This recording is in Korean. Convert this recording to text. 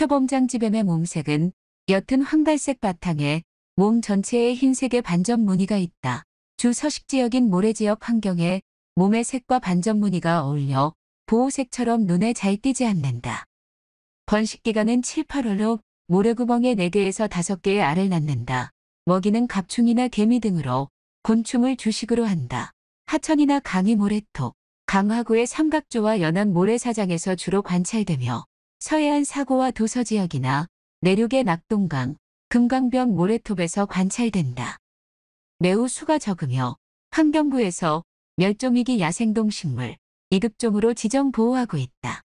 표범장 지뱀의 몸색은 옅은 황달색 바탕에 몸 전체에 흰색의 반점 무늬가 있다. 주 서식 지역인 모래지역 환경에 몸의 색과 반점 무늬가 어울려 보호색처럼 눈에 잘 띄지 않는다. 번식기간은 7, 8월로 모래구멍에 4개에서 5개의 알을 낳는다. 먹이는 갑충이나 개미 등으로 곤충을 주식으로 한다. 하천이나 강이 모래톱, 강화구의 삼각조와 연안 모래사장에서 주로 관찰되며 서해안 사고와 도서지역이나 내륙의 낙동강, 금강병 모래톱에서 관찰된다. 매우 수가 적으며 환경부에서 멸종위기 야생동식물 2급종으로 지정 보호하고 있다.